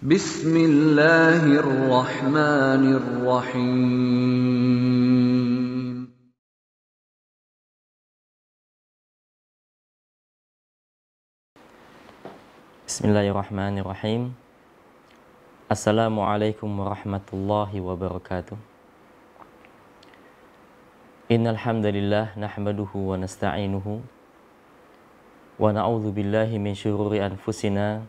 بسم الله الرحمن الرحيم بسم الله الرحمن الرحيم السلام عليكم ورحمة الله وبركاته إن الحمد لله نحمده ونستعينه ونعوذ بالله من شرور أنفسنا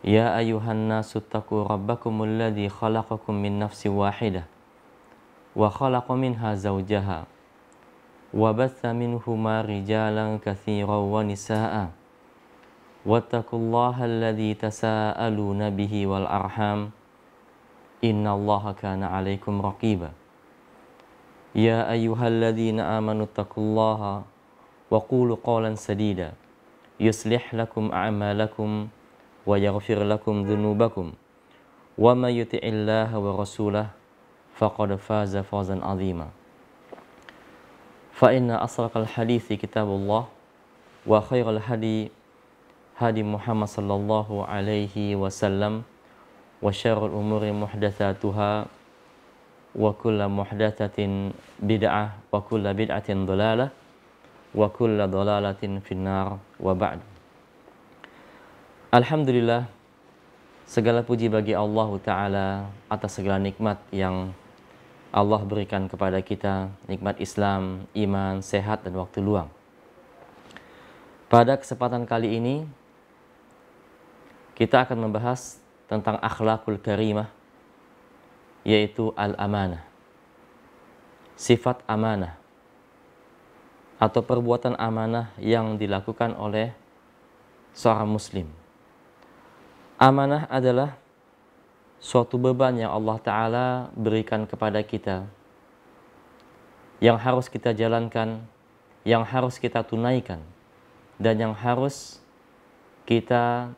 Ya ayuhan nasutaku taqu rabbakumul ladzi khalaqakum min nafsin wahidah wa khalaqa minha zawjaha wa batha minhuma rijalan katsiran wa nisaa'a wattaqullaha alladzi tasaaluna bihi wal arham innallaha kana 'alaikum raqiba Ya ayyuhalladzina amanu taqullaha wa qulu qawlan sadida yuslih lakum a'malakum ويغفر لكم ذنوبكم ومن يطع الله ورسوله فقد فاز فوزا عظيما فإن أصدق الحديث كتاب الله وخير الهدي هدي محمد صلى الله عليه وسلم وشر الأمور محدثاتها وكل محدثة بدعة وكل بدعة ضلالة وكل ضلالة في النار وبعد Alhamdulillah segala puji bagi Allah Ta'ala atas segala nikmat yang Allah berikan kepada kita nikmat Islam, iman, sehat, dan waktu luang pada kesempatan kali ini kita akan membahas tentang akhlakul karimah yaitu al-amanah sifat amanah atau perbuatan amanah yang dilakukan oleh seorang muslim Amanah adalah suatu beban yang Allah Ta'ala berikan kepada kita yang harus kita jalankan, yang harus kita tunaikan, dan yang harus kita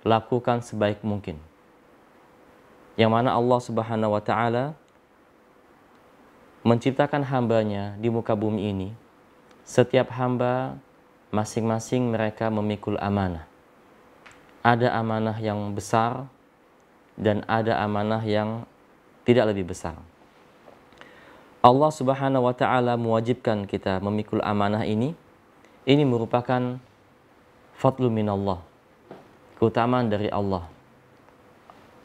lakukan sebaik mungkin. Yang mana Allah Subhanahu wa Ta'ala menciptakan hambanya di muka bumi ini, setiap hamba masing-masing mereka memikul amanah ada amanah yang besar dan ada amanah yang tidak lebih besar. Allah Subhanahu wa taala mewajibkan kita memikul amanah ini. Ini merupakan fadlu minallah. Keutamaan dari Allah.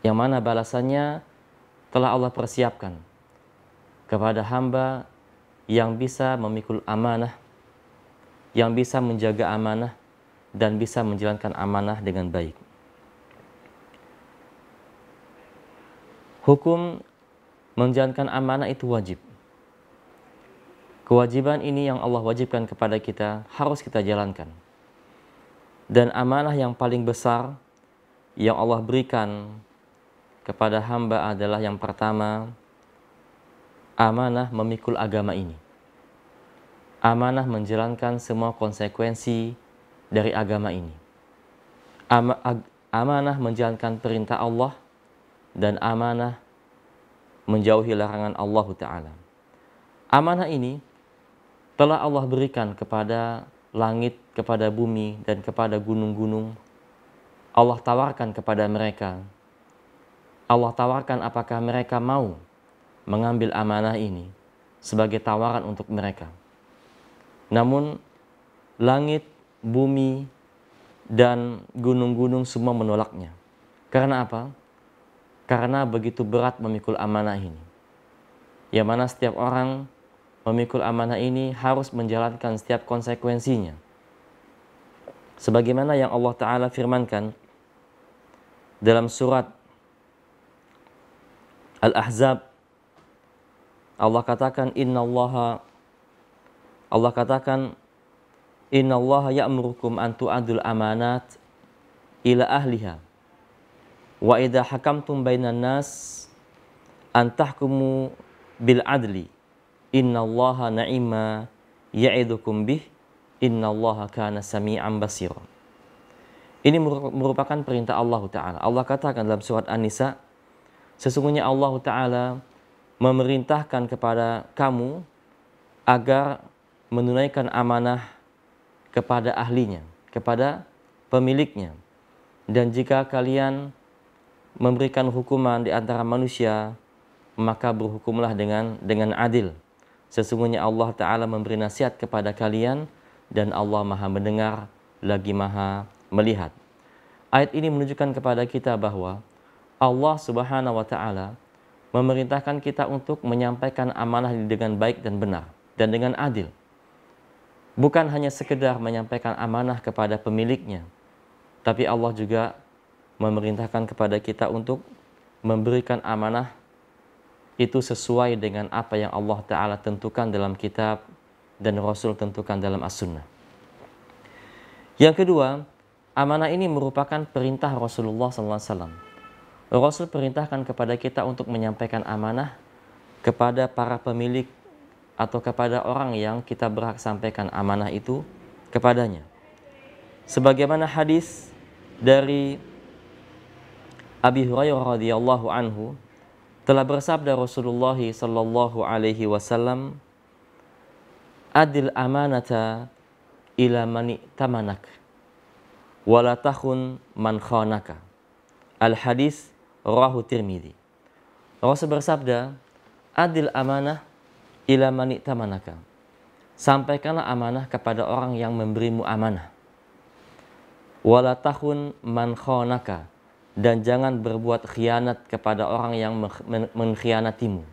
Yang mana balasannya telah Allah persiapkan kepada hamba yang bisa memikul amanah, yang bisa menjaga amanah, dan bisa menjalankan amanah dengan baik. Hukum menjalankan amanah itu wajib. Kewajiban ini yang Allah wajibkan kepada kita harus kita jalankan. Dan amanah yang paling besar yang Allah berikan kepada hamba adalah yang pertama amanah memikul agama ini. Amanah menjalankan semua konsekuensi dari agama ini. Ama, ag, amanah menjalankan perintah Allah dan amanah menjauhi larangan Allah Ta'ala. Amanah ini telah Allah berikan kepada langit, kepada bumi, dan kepada gunung-gunung. Allah tawarkan kepada mereka. Allah tawarkan apakah mereka mau mengambil amanah ini sebagai tawaran untuk mereka. Namun langit, bumi, dan gunung-gunung semua menolaknya. Karena apa? Karena begitu berat memikul amanah ini. Yang mana setiap orang memikul amanah ini harus menjalankan setiap konsekuensinya. Sebagaimana yang Allah Ta'ala firmankan dalam surat Al-Ahzab, Allah katakan, Inna Allah, Allah katakan, Allah ya'murukum an tu'adul amanat ila ahliha wa idha hakamtum bainan nas an tahkumu bil adli Allah na'ima ya'idukum bih Allah kana sami'an basira ini merupakan perintah Allah Ta'ala. Allah katakan dalam surat An-Nisa, sesungguhnya Allah Ta'ala memerintahkan kepada kamu agar menunaikan amanah kepada ahlinya, kepada pemiliknya. Dan jika kalian memberikan hukuman di antara manusia, maka berhukumlah dengan dengan adil. Sesungguhnya Allah Ta'ala memberi nasihat kepada kalian dan Allah maha mendengar lagi maha melihat. Ayat ini menunjukkan kepada kita bahwa Allah Subhanahu wa taala memerintahkan kita untuk menyampaikan amanah dengan baik dan benar dan dengan adil bukan hanya sekedar menyampaikan amanah kepada pemiliknya, tapi Allah juga memerintahkan kepada kita untuk memberikan amanah itu sesuai dengan apa yang Allah Ta'ala tentukan dalam kitab dan Rasul tentukan dalam as-sunnah. Yang kedua, amanah ini merupakan perintah Rasulullah SAW. Rasul perintahkan kepada kita untuk menyampaikan amanah kepada para pemilik atau kepada orang yang kita berhak sampaikan amanah itu kepadanya. Sebagaimana hadis dari Abi Hurairah radhiyallahu anhu telah bersabda Rasulullah sallallahu alaihi wasallam adil amanata ila mani tamanak wala tahun man khanaka al hadis rahu tirmidzi Rasul bersabda adil amanah ila manita manaka. Sampaikanlah amanah kepada orang yang memberimu amanah. Wala tahun man khonaka. Dan jangan berbuat khianat kepada orang yang mengkhianatimu.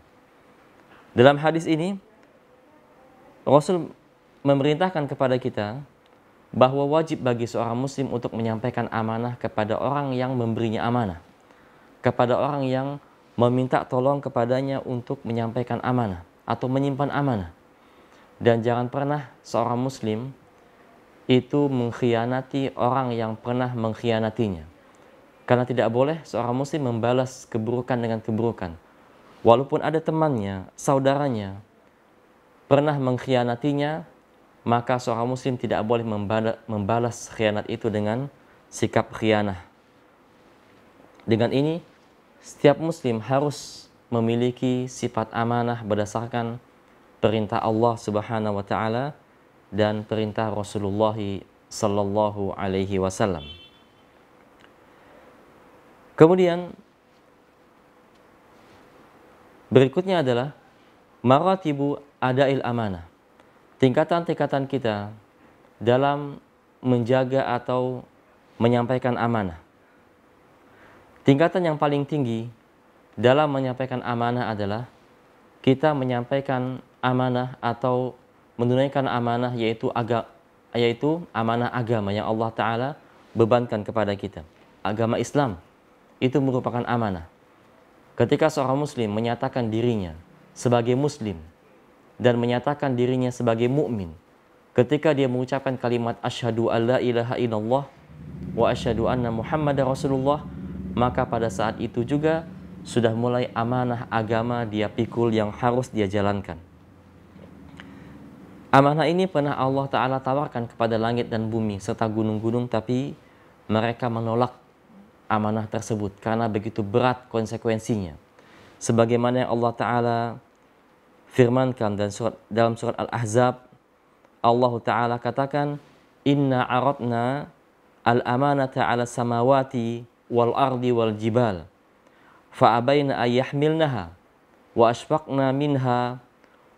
Dalam hadis ini, Rasul memerintahkan kepada kita bahwa wajib bagi seorang muslim untuk menyampaikan amanah kepada orang yang memberinya amanah. Kepada orang yang meminta tolong kepadanya untuk menyampaikan amanah atau menyimpan amanah. Dan jangan pernah seorang muslim itu mengkhianati orang yang pernah mengkhianatinya. Karena tidak boleh seorang muslim membalas keburukan dengan keburukan. Walaupun ada temannya, saudaranya, pernah mengkhianatinya, maka seorang muslim tidak boleh membalas khianat itu dengan sikap khianah. Dengan ini, setiap muslim harus memiliki sifat amanah berdasarkan perintah Allah Subhanahu wa taala dan perintah Rasulullah sallallahu alaihi wasallam. Kemudian berikutnya adalah maratibu adail amanah. Tingkatan-tingkatan kita dalam menjaga atau menyampaikan amanah. Tingkatan yang paling tinggi dalam menyampaikan amanah adalah kita menyampaikan amanah atau menunaikan amanah yaitu agama yaitu amanah agama yang Allah taala bebankan kepada kita. Agama Islam itu merupakan amanah. Ketika seorang muslim menyatakan dirinya sebagai muslim dan menyatakan dirinya sebagai mukmin, ketika dia mengucapkan kalimat asyhadu alla ilaha illallah wa asyhadu anna muhammadar rasulullah, maka pada saat itu juga sudah mulai amanah agama dia pikul yang harus dia jalankan. Amanah ini pernah Allah Ta'ala tawarkan kepada langit dan bumi serta gunung-gunung tapi mereka menolak amanah tersebut karena begitu berat konsekuensinya. Sebagaimana Allah Ta'ala firmankan dan surat, dalam surat Al-Ahzab, Allah Ta'ala katakan, Inna aradna al-amanata ala samawati wal ardi wal jibal Fa'abayna ayyahmilnaha wa asfaqna minha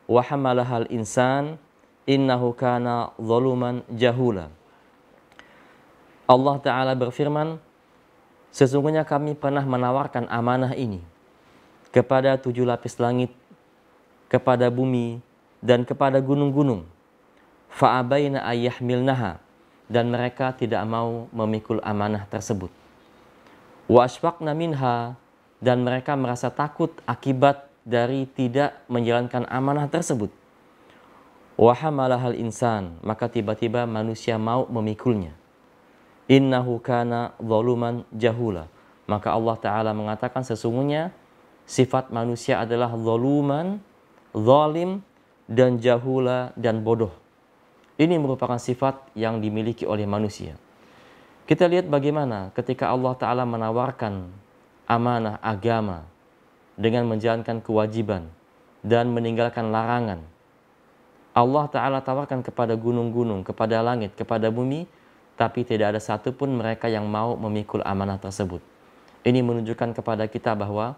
wa al insan innahu kana zaluman jahula Allah taala berfirman sesungguhnya kami pernah menawarkan amanah ini kepada tujuh lapis langit kepada bumi dan kepada gunung-gunung Fa'abayna ayyahmilnaha dan mereka tidak mau memikul amanah tersebut wa asfaqna minha dan mereka merasa takut akibat dari tidak menjalankan amanah tersebut. Wahamalah hal insan, maka tiba-tiba manusia mau memikulnya. Innahu kana zaluman jahula. Maka Allah Ta'ala mengatakan sesungguhnya sifat manusia adalah zaluman, zalim, dan jahula dan bodoh. Ini merupakan sifat yang dimiliki oleh manusia. Kita lihat bagaimana ketika Allah Ta'ala menawarkan amanah agama dengan menjalankan kewajiban dan meninggalkan larangan. Allah Ta'ala tawarkan kepada gunung-gunung, kepada langit, kepada bumi, tapi tidak ada satupun mereka yang mau memikul amanah tersebut. Ini menunjukkan kepada kita bahwa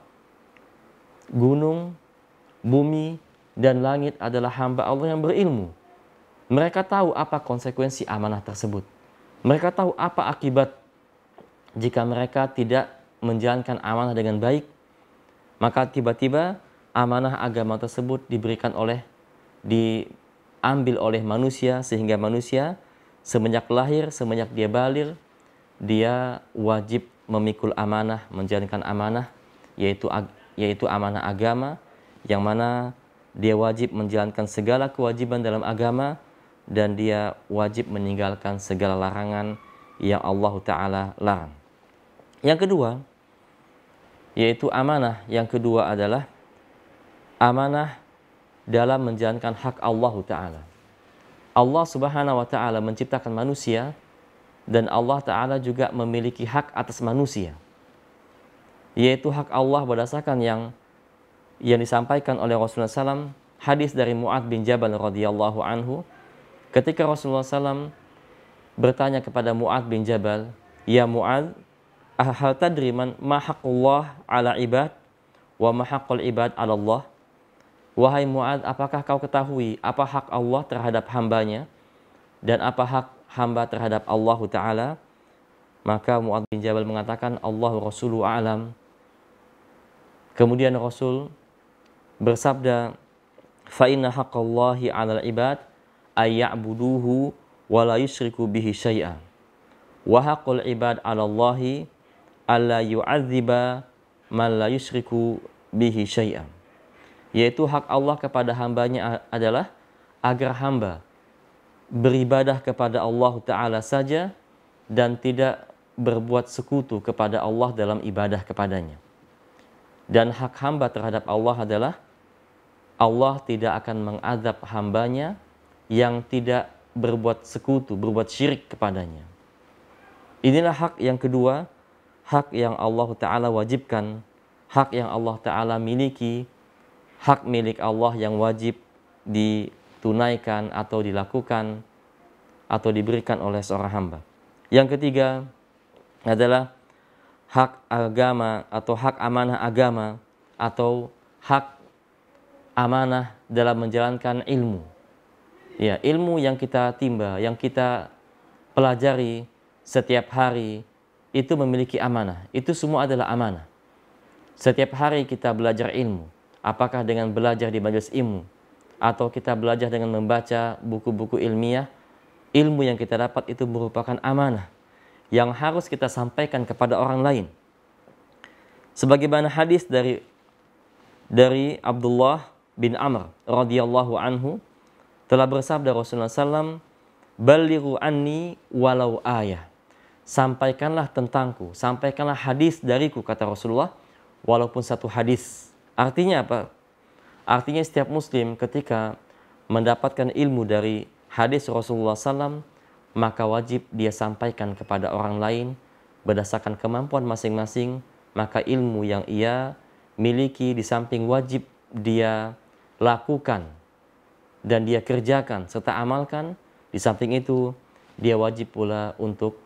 gunung, bumi, dan langit adalah hamba Allah yang berilmu. Mereka tahu apa konsekuensi amanah tersebut. Mereka tahu apa akibat jika mereka tidak menjalankan amanah dengan baik, maka tiba-tiba amanah agama tersebut diberikan oleh diambil oleh manusia sehingga manusia semenjak lahir, semenjak dia balir, dia wajib memikul amanah, menjalankan amanah yaitu yaitu amanah agama yang mana dia wajib menjalankan segala kewajiban dalam agama dan dia wajib meninggalkan segala larangan yang Allah taala larang. Yang kedua, yaitu amanah. Yang kedua adalah amanah dalam menjalankan hak Allah Ta'ala. Allah Subhanahu wa Ta'ala menciptakan manusia, dan Allah Ta'ala juga memiliki hak atas manusia, yaitu hak Allah berdasarkan yang yang disampaikan oleh Rasulullah SAW hadis dari Mu'ad bin Jabal radhiyallahu anhu ketika Rasulullah SAW bertanya kepada Mu'ad bin Jabal ya Mu'ad hal tadriman mahakullah ala ibad wa mahakul ibad ala Allah Wahai Mu'ad, apakah kau ketahui apa hak Allah terhadap hambanya dan apa hak hamba terhadap Allah Ta'ala? Maka Mu'ad bin Jabal mengatakan Allah Rasulullah Alam. Kemudian Rasul bersabda, فَإِنَّ حَقَّ اللَّهِ عَلَى wa la وَلَا bihi بِهِ wa haqqul ibad ala Allahi alla yu'adziba man la yusyriku bihi syai'an. Yaitu hak Allah kepada hambanya adalah agar hamba beribadah kepada Allah Ta'ala saja dan tidak berbuat sekutu kepada Allah dalam ibadah kepadanya. Dan hak hamba terhadap Allah adalah Allah tidak akan mengadab hambanya yang tidak berbuat sekutu, berbuat syirik kepadanya. Inilah hak yang kedua hak yang Allah Ta'ala wajibkan, hak yang Allah Ta'ala miliki, hak milik Allah yang wajib ditunaikan atau dilakukan atau diberikan oleh seorang hamba. Yang ketiga adalah hak agama atau hak amanah agama atau hak amanah dalam menjalankan ilmu. Ya, ilmu yang kita timba, yang kita pelajari setiap hari, itu memiliki amanah. Itu semua adalah amanah. Setiap hari kita belajar ilmu, apakah dengan belajar di majelis ilmu atau kita belajar dengan membaca buku-buku ilmiah, ilmu yang kita dapat itu merupakan amanah yang harus kita sampaikan kepada orang lain. Sebagaimana hadis dari dari Abdullah bin Amr radhiyallahu anhu telah bersabda Rasulullah Sallam "Balighu anni walau ayah." sampaikanlah tentangku, sampaikanlah hadis dariku, kata Rasulullah, walaupun satu hadis. Artinya apa? Artinya setiap muslim ketika mendapatkan ilmu dari hadis Rasulullah SAW, maka wajib dia sampaikan kepada orang lain berdasarkan kemampuan masing-masing, maka ilmu yang ia miliki di samping wajib dia lakukan dan dia kerjakan serta amalkan, di samping itu dia wajib pula untuk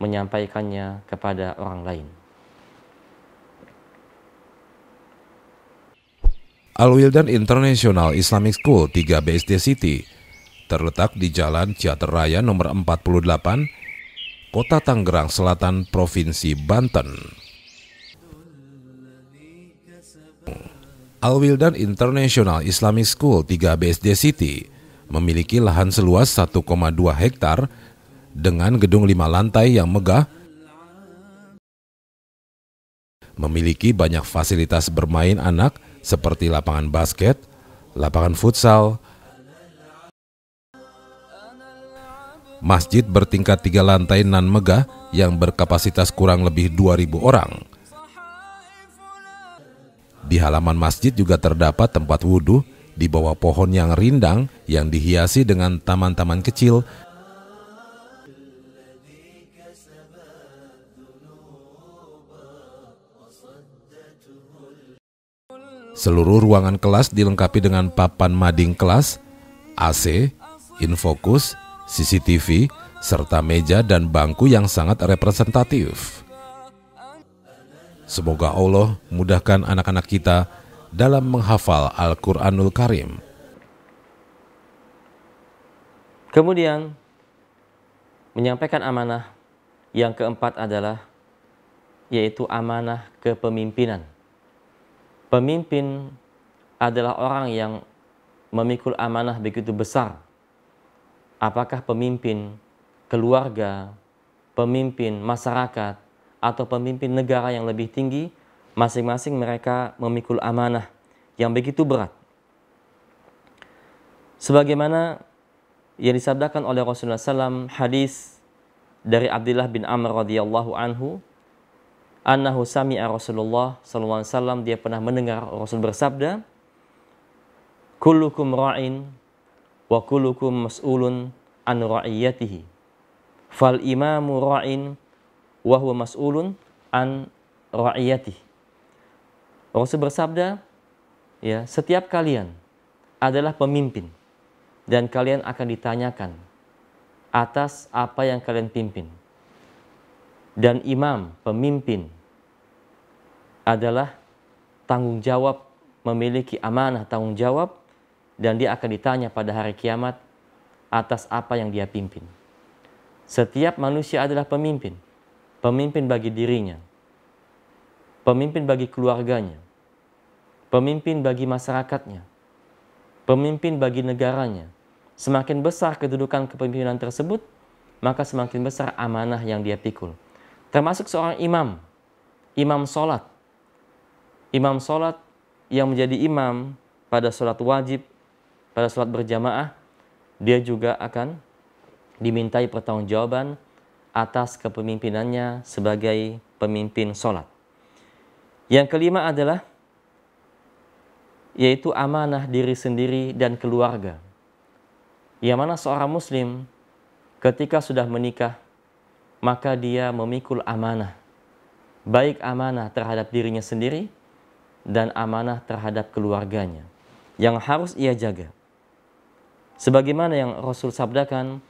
menyampaikannya kepada orang lain. Al-Wildan International Islamic School 3 BSD City terletak di Jalan Ciater Raya nomor 48, Kota Tangerang Selatan, Provinsi Banten. Al-Wildan International Islamic School 3 BSD City memiliki lahan seluas 1,2 hektar dengan gedung lima lantai yang megah, memiliki banyak fasilitas bermain anak seperti lapangan basket, lapangan futsal, masjid bertingkat tiga lantai nan megah yang berkapasitas kurang lebih 2.000 orang. Di halaman masjid juga terdapat tempat wudhu di bawah pohon yang rindang yang dihiasi dengan taman-taman kecil Seluruh ruangan kelas dilengkapi dengan papan mading kelas, AC, infokus, CCTV, serta meja dan bangku yang sangat representatif. Semoga Allah mudahkan anak-anak kita dalam menghafal Al-Quranul Karim. Kemudian, menyampaikan amanah yang keempat adalah yaitu amanah kepemimpinan. Pemimpin adalah orang yang memikul amanah begitu besar. Apakah pemimpin keluarga, pemimpin masyarakat, atau pemimpin negara yang lebih tinggi, masing-masing mereka memikul amanah yang begitu berat. Sebagaimana yang disabdakan oleh Rasulullah SAW hadis dari Abdullah bin Amr radhiyallahu anhu annahu sami'a Rasulullah sallallahu alaihi wasallam dia pernah mendengar Rasul bersabda kullukum ra'in wa kullukum mas'ulun an ra'iyatihi fal imamu ra'in wa huwa mas'ulun an ra'iyatihi Rasul bersabda ya setiap kalian adalah pemimpin dan kalian akan ditanyakan atas apa yang kalian pimpin dan imam, pemimpin adalah tanggung jawab memiliki amanah tanggung jawab dan dia akan ditanya pada hari kiamat atas apa yang dia pimpin. Setiap manusia adalah pemimpin. Pemimpin bagi dirinya. Pemimpin bagi keluarganya. Pemimpin bagi masyarakatnya. Pemimpin bagi negaranya. Semakin besar kedudukan kepemimpinan tersebut, maka semakin besar amanah yang dia pikul. Termasuk seorang imam, imam sholat. Imam sholat yang menjadi imam pada sholat wajib, pada sholat berjamaah, dia juga akan dimintai pertanggungjawaban atas kepemimpinannya sebagai pemimpin sholat. Yang kelima adalah yaitu amanah diri sendiri dan keluarga. Yang mana seorang muslim ketika sudah menikah maka dia memikul amanah. Baik amanah terhadap dirinya sendiri dan amanah terhadap keluarganya yang harus ia jaga. Sebagaimana yang Rasul sabdakan,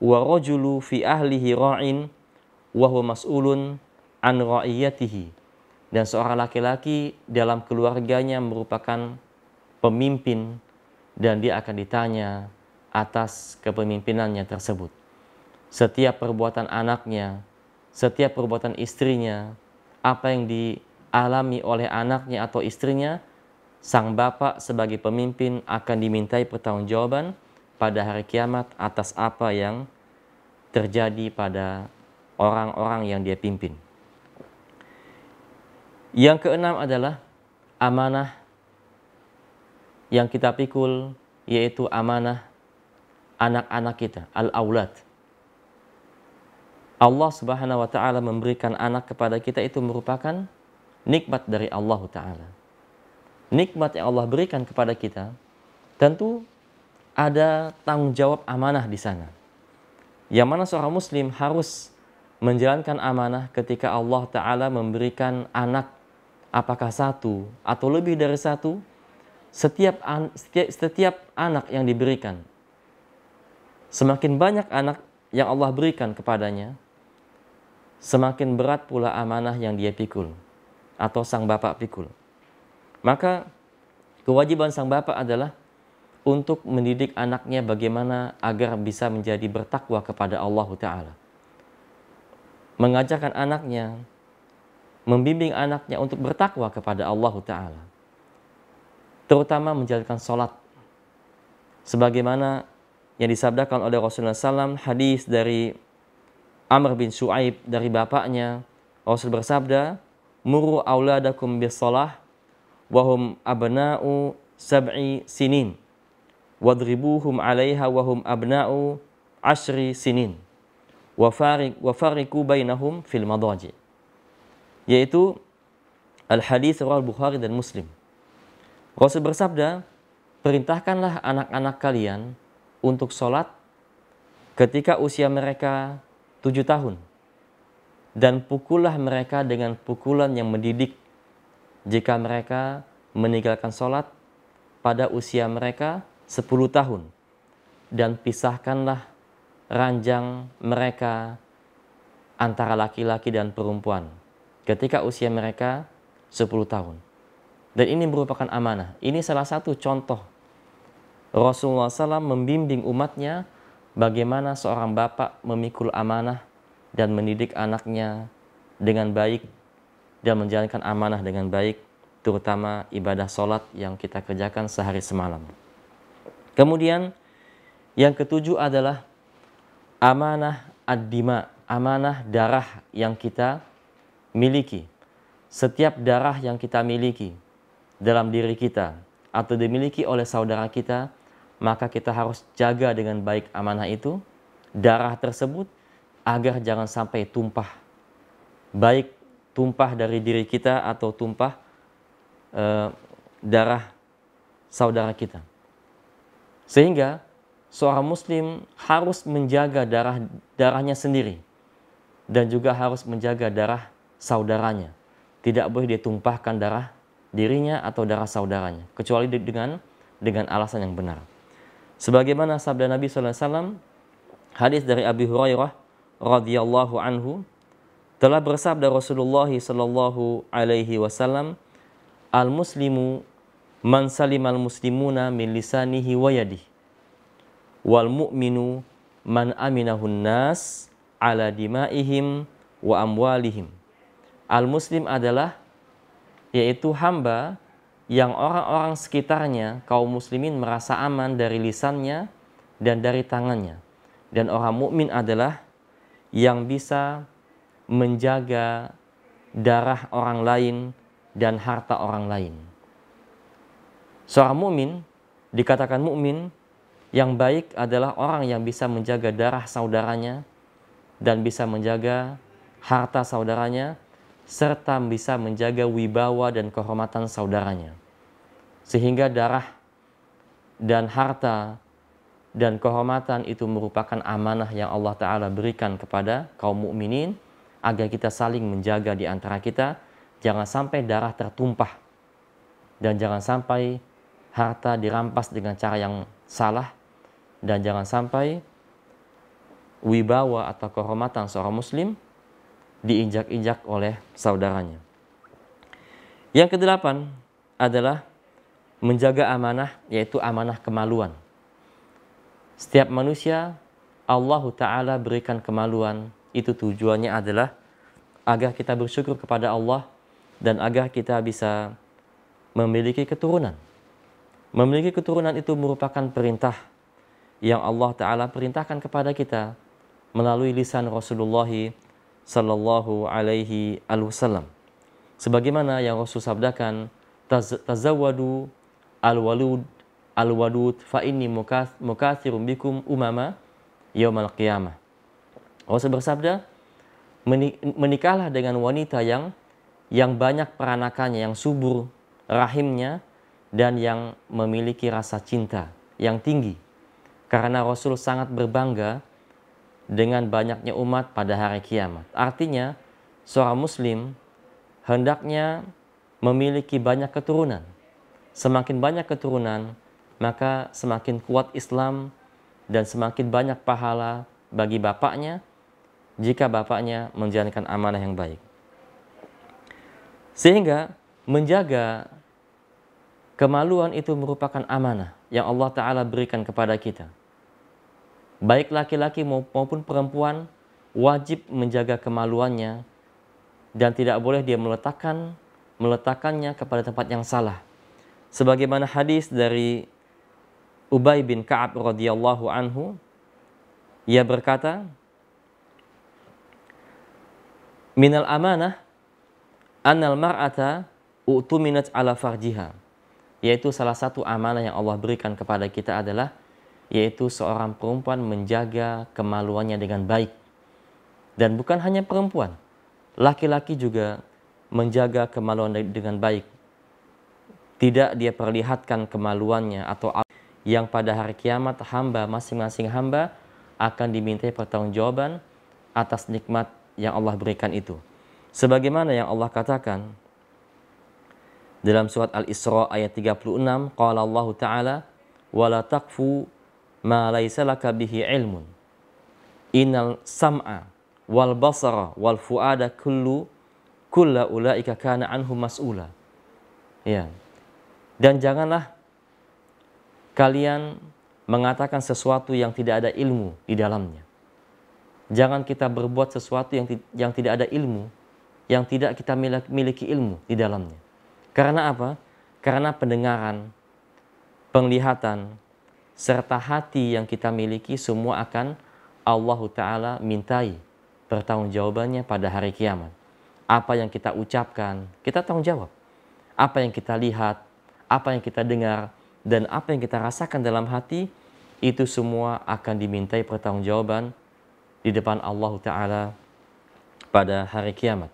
wa rajulu fi ahlihi ra'in wa huwa mas'ulun an ra'iyatihi. Dan seorang laki-laki dalam keluarganya merupakan pemimpin dan dia akan ditanya atas kepemimpinannya tersebut setiap perbuatan anaknya, setiap perbuatan istrinya, apa yang dialami oleh anaknya atau istrinya, sang bapak sebagai pemimpin akan dimintai pertanggungjawaban pada hari kiamat atas apa yang terjadi pada orang-orang yang dia pimpin. Yang keenam adalah amanah yang kita pikul yaitu amanah anak-anak kita, al awlat. Allah Subhanahu wa taala memberikan anak kepada kita itu merupakan nikmat dari Allah taala. Nikmat yang Allah berikan kepada kita tentu ada tanggung jawab amanah di sana. Yang mana seorang muslim harus menjalankan amanah ketika Allah taala memberikan anak apakah satu atau lebih dari satu setiap an, setiap, setiap anak yang diberikan semakin banyak anak yang Allah berikan kepadanya semakin berat pula amanah yang dia pikul atau sang bapak pikul. Maka kewajiban sang bapak adalah untuk mendidik anaknya bagaimana agar bisa menjadi bertakwa kepada Allah Ta'ala. Mengajarkan anaknya, membimbing anaknya untuk bertakwa kepada Allah Ta'ala. Terutama menjalankan sholat. Sebagaimana yang disabdakan oleh Rasulullah SAW, hadis dari Amr bin Shu'aib dari bapaknya, Rasul bersabda, Muru awladakum bisalah, wahum abna'u sab'i sinin, wadribuhum alaiha wahum abna'u ashri sinin, wafarik, wafariku bainahum fil madaji. Yaitu Al-Hadis Rawal Bukhari dan Muslim. Rasul bersabda, perintahkanlah anak-anak kalian untuk sholat ketika usia mereka tujuh tahun. Dan pukullah mereka dengan pukulan yang mendidik jika mereka meninggalkan sholat pada usia mereka sepuluh tahun. Dan pisahkanlah ranjang mereka antara laki-laki dan perempuan ketika usia mereka sepuluh tahun. Dan ini merupakan amanah. Ini salah satu contoh Rasulullah SAW membimbing umatnya bagaimana seorang bapak memikul amanah dan mendidik anaknya dengan baik dan menjalankan amanah dengan baik, terutama ibadah sholat yang kita kerjakan sehari semalam. Kemudian yang ketujuh adalah amanah ad amanah darah yang kita miliki. Setiap darah yang kita miliki dalam diri kita atau dimiliki oleh saudara kita, maka kita harus jaga dengan baik amanah itu, darah tersebut, agar jangan sampai tumpah. Baik tumpah dari diri kita atau tumpah e, darah saudara kita. Sehingga seorang muslim harus menjaga darah darahnya sendiri dan juga harus menjaga darah saudaranya. Tidak boleh ditumpahkan darah dirinya atau darah saudaranya kecuali dengan dengan alasan yang benar. Sebagaimana sabda Nabi SAW, hadis dari Abi Hurairah radhiyallahu anhu telah bersabda Rasulullah sallallahu alaihi wasallam, "Al muslimu man salimal muslimuna min lisanihi wa yadihi, wal mu'minu man aminahun nas ala dima'ihim wa amwalihim." Al muslim adalah yaitu hamba yang orang-orang sekitarnya kaum muslimin merasa aman dari lisannya dan dari tangannya. Dan orang mukmin adalah yang bisa menjaga darah orang lain dan harta orang lain. Seorang mukmin dikatakan mukmin yang baik adalah orang yang bisa menjaga darah saudaranya dan bisa menjaga harta saudaranya serta bisa menjaga wibawa dan kehormatan saudaranya sehingga darah dan harta dan kehormatan itu merupakan amanah yang Allah Ta'ala berikan kepada kaum mukminin agar kita saling menjaga di antara kita jangan sampai darah tertumpah dan jangan sampai harta dirampas dengan cara yang salah dan jangan sampai wibawa atau kehormatan seorang muslim diinjak-injak oleh saudaranya. Yang kedelapan adalah menjaga amanah yaitu amanah kemaluan. Setiap manusia Allah Ta'ala berikan kemaluan itu tujuannya adalah agar kita bersyukur kepada Allah dan agar kita bisa memiliki keturunan. Memiliki keturunan itu merupakan perintah yang Allah Ta'ala perintahkan kepada kita melalui lisan Rasulullah Sallallahu Alaihi Wasallam. Sebagaimana yang Rasul sabdakan, Tazawadu al-walud al-wadud fa inni mukasirun bikum umama yaumal qiyamah. Rasul bersabda, menikahlah dengan wanita yang yang banyak peranakannya, yang subur rahimnya dan yang memiliki rasa cinta yang tinggi. Karena Rasul sangat berbangga dengan banyaknya umat pada hari kiamat. Artinya, seorang muslim hendaknya memiliki banyak keturunan semakin banyak keturunan, maka semakin kuat Islam dan semakin banyak pahala bagi bapaknya jika bapaknya menjalankan amanah yang baik. Sehingga menjaga kemaluan itu merupakan amanah yang Allah Ta'ala berikan kepada kita. Baik laki-laki maupun perempuan wajib menjaga kemaluannya dan tidak boleh dia meletakkan meletakkannya kepada tempat yang salah sebagaimana hadis dari Ubay bin Ka'ab radhiyallahu anhu ia berkata Minal amanah anal mar'ata utuminat ala farjiha yaitu salah satu amanah yang Allah berikan kepada kita adalah yaitu seorang perempuan menjaga kemaluannya dengan baik. Dan bukan hanya perempuan, laki-laki juga menjaga kemaluan dengan baik. Tidak dia perlihatkan kemaluannya atau yang pada hari kiamat hamba masing-masing hamba akan dimintai pertanggungjawaban atas nikmat yang Allah berikan itu. Sebagaimana yang Allah katakan dalam surat Al-Isra ayat 36, qala Allah Ta'ala, "Wala taqfu ma laisa laka bihi ilmun." Innal sam'a wal basara wal fuada kullu kulla ulaika kana anhu mas'ula. Ya. Dan janganlah kalian mengatakan sesuatu yang tidak ada ilmu di dalamnya. Jangan kita berbuat sesuatu yang yang tidak ada ilmu, yang tidak kita miliki ilmu di dalamnya. Karena apa? Karena pendengaran, penglihatan, serta hati yang kita miliki semua akan Allah Ta'ala mintai bertanggung pertanggungjawabannya pada hari kiamat. Apa yang kita ucapkan, kita tanggung jawab. Apa yang kita lihat, apa yang kita dengar, dan apa yang kita rasakan dalam hati, itu semua akan dimintai pertanggungjawaban di depan Allah Ta'ala pada hari kiamat.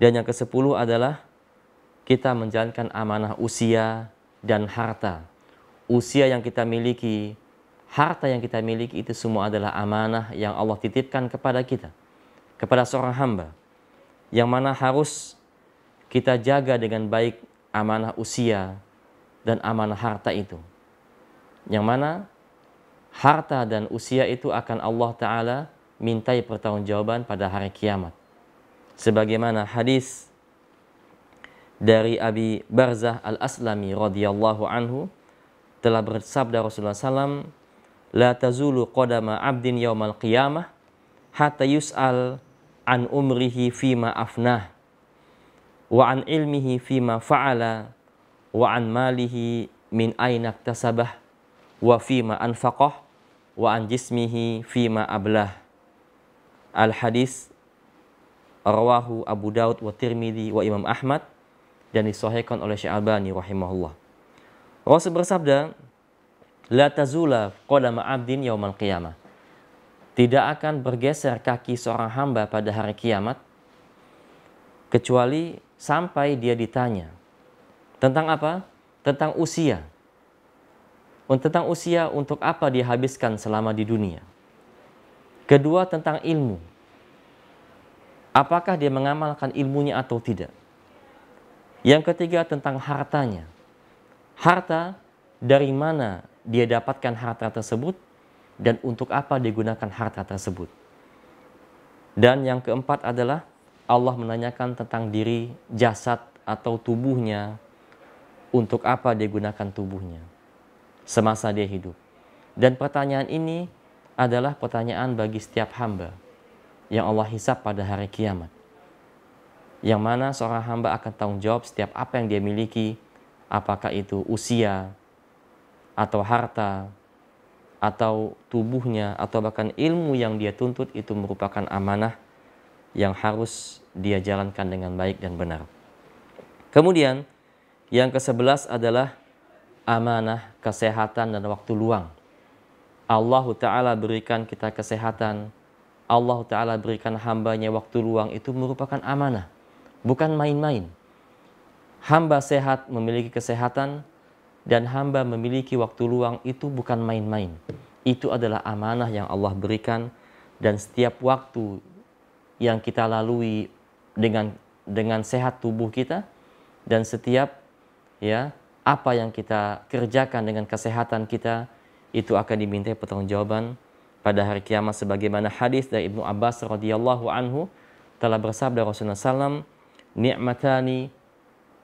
Dan yang kesepuluh adalah kita menjalankan amanah usia dan harta. Usia yang kita miliki, harta yang kita miliki itu semua adalah amanah yang Allah titipkan kepada kita, kepada seorang hamba. Yang mana harus kita jaga dengan baik amanah usia, dan amanah harta itu. Yang mana harta dan usia itu akan Allah Ta'ala mintai pertanggungjawaban pada hari kiamat. Sebagaimana hadis dari Abi Barzah Al-Aslami radhiyallahu anhu telah bersabda Rasulullah SAW, La tazulu qadama abdin yawmal qiyamah hatta yus'al an umrihi fima afnah wa an ilmihi fi ma fa'ala wa an malihi min aina tasabah wa fi ma anfaqah wa an jismihi fi ma ablah al hadis rawahu Abu Daud wa Tirmidzi wa Imam Ahmad dan disahihkan oleh Syekh Albani rahimahullah Rasul bersabda la tazula qadama 'abdin yaumal qiyamah tidak akan bergeser kaki seorang hamba pada hari kiamat kecuali sampai dia ditanya tentang apa? Tentang usia. Tentang usia untuk apa dihabiskan selama di dunia. Kedua tentang ilmu. Apakah dia mengamalkan ilmunya atau tidak? Yang ketiga tentang hartanya. Harta dari mana dia dapatkan harta tersebut dan untuk apa digunakan harta tersebut. Dan yang keempat adalah Allah menanyakan tentang diri jasad atau tubuhnya, untuk apa dia gunakan tubuhnya semasa dia hidup. Dan pertanyaan ini adalah pertanyaan bagi setiap hamba yang Allah hisap pada hari kiamat. Yang mana seorang hamba akan tanggung jawab setiap apa yang dia miliki, apakah itu usia, atau harta, atau tubuhnya, atau bahkan ilmu yang dia tuntut itu merupakan amanah yang harus dia jalankan dengan baik dan benar. Kemudian yang ke-11 adalah amanah kesehatan dan waktu luang. Allah Ta'ala berikan kita kesehatan, Allah Ta'ala berikan hambanya waktu luang itu merupakan amanah, bukan main-main. Hamba sehat memiliki kesehatan dan hamba memiliki waktu luang itu bukan main-main. Itu adalah amanah yang Allah berikan dan setiap waktu yang kita lalui dengan dengan sehat tubuh kita dan setiap ya apa yang kita kerjakan dengan kesehatan kita itu akan dimintai pertanggungjawaban pada hari kiamat sebagaimana hadis dari Ibnu Abbas radhiyallahu anhu telah bersabda Rasulullah SAW ni'matani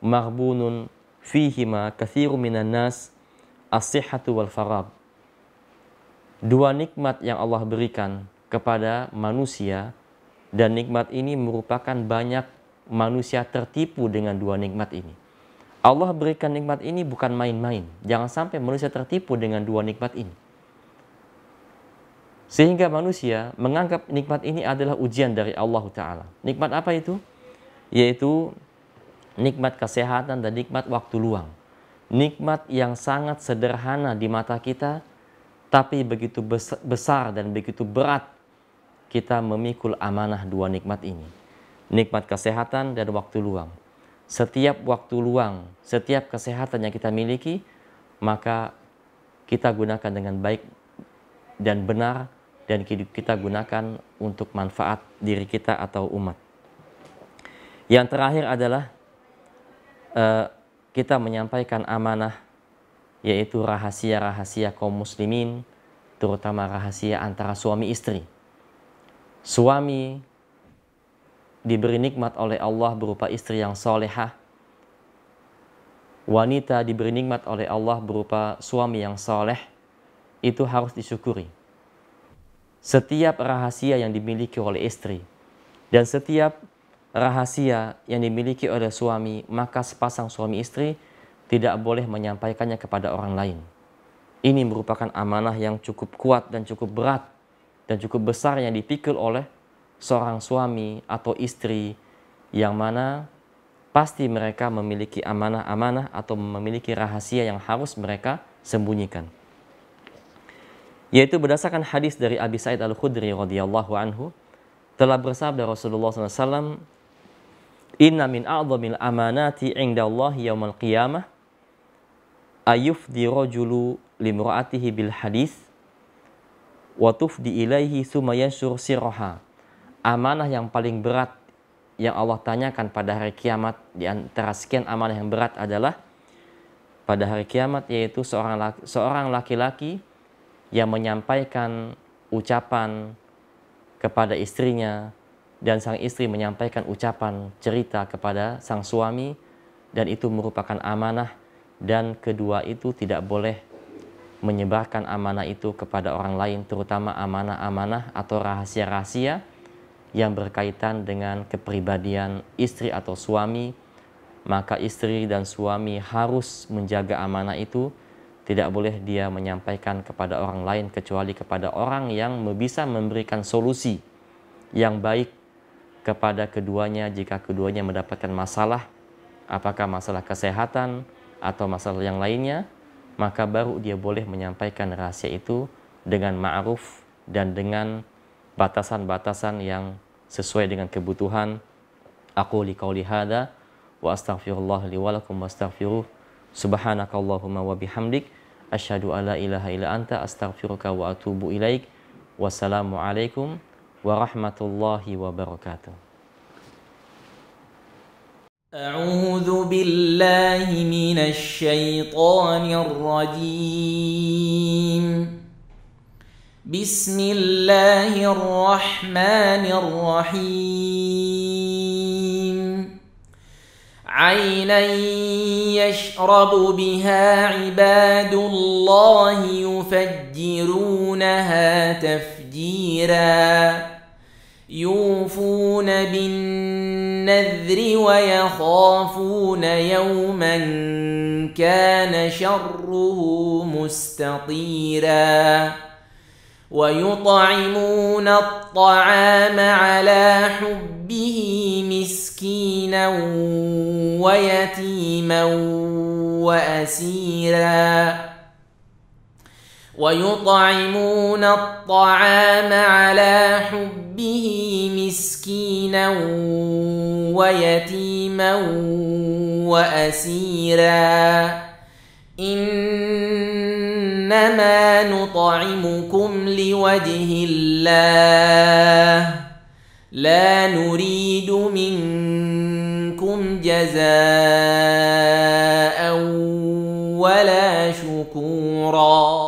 marbunun fihima kathiru minan nas as-sihhatu wal farab dua nikmat yang Allah berikan kepada manusia dan nikmat ini merupakan banyak manusia tertipu dengan dua nikmat ini. Allah berikan nikmat ini bukan main-main. Jangan sampai manusia tertipu dengan dua nikmat ini. Sehingga manusia menganggap nikmat ini adalah ujian dari Allah Ta'ala. Nikmat apa itu? Yaitu nikmat kesehatan dan nikmat waktu luang. Nikmat yang sangat sederhana di mata kita, tapi begitu besar dan begitu berat kita memikul amanah dua nikmat ini. Nikmat kesehatan dan waktu luang. Setiap waktu luang, setiap kesehatan yang kita miliki, maka kita gunakan dengan baik dan benar dan kita gunakan untuk manfaat diri kita atau umat. Yang terakhir adalah eh, kita menyampaikan amanah yaitu rahasia-rahasia kaum muslimin, terutama rahasia antara suami istri suami diberi nikmat oleh Allah berupa istri yang solehah, wanita diberi nikmat oleh Allah berupa suami yang soleh, itu harus disyukuri. Setiap rahasia yang dimiliki oleh istri dan setiap rahasia yang dimiliki oleh suami, maka sepasang suami istri tidak boleh menyampaikannya kepada orang lain. Ini merupakan amanah yang cukup kuat dan cukup berat dan cukup besar yang dipikul oleh seorang suami atau istri yang mana pasti mereka memiliki amanah-amanah atau memiliki rahasia yang harus mereka sembunyikan. Yaitu berdasarkan hadis dari Abi Said Al-Khudri radhiyallahu anhu telah bersabda Rasulullah SAW, Inna min a'zamil amanati inda Allah yawmal qiyamah ayufdi rajulu limra'atihi bil hadis watuf di ilaihi sumayyashur siroha. Amanah yang paling berat yang Allah tanyakan pada hari kiamat di antara sekian amanah yang berat adalah pada hari kiamat yaitu seorang laki, seorang laki-laki yang menyampaikan ucapan kepada istrinya dan sang istri menyampaikan ucapan cerita kepada sang suami dan itu merupakan amanah dan kedua itu tidak boleh menyebarkan amanah itu kepada orang lain, terutama amanah-amanah atau rahasia-rahasia yang berkaitan dengan kepribadian istri atau suami, maka istri dan suami harus menjaga amanah itu. Tidak boleh dia menyampaikan kepada orang lain, kecuali kepada orang yang bisa memberikan solusi yang baik kepada keduanya jika keduanya mendapatkan masalah, apakah masalah kesehatan atau masalah yang lainnya maka baru dia boleh menyampaikan rahasia itu dengan ma'ruf dan dengan batasan-batasan yang sesuai dengan kebutuhan. Aku liqauli hada wa astaghfirullah li wa lakum wastaghfiruh. Subhanakallahumma wa bihamdik asyhadu alla ilaha illa anta astaghfiruka wa atubu ilaik. alaikum warahmatullahi wabarakatuh. أعوذ بالله من الشيطان الرجيم بسم الله الرحمن الرحيم عينا يشرب بها عباد الله يفجرونها تفجيرا يوفون بالنسبة النذر ويخافون يوما كان شره مستطيرا ويطعمون الطعام على حبه مسكينا ويتيما واسيرا ويطعمون الطعام على حبه مسكينا ويتيما واسيرا انما نطعمكم لوجه الله لا نريد منكم جزاء ولا شكورا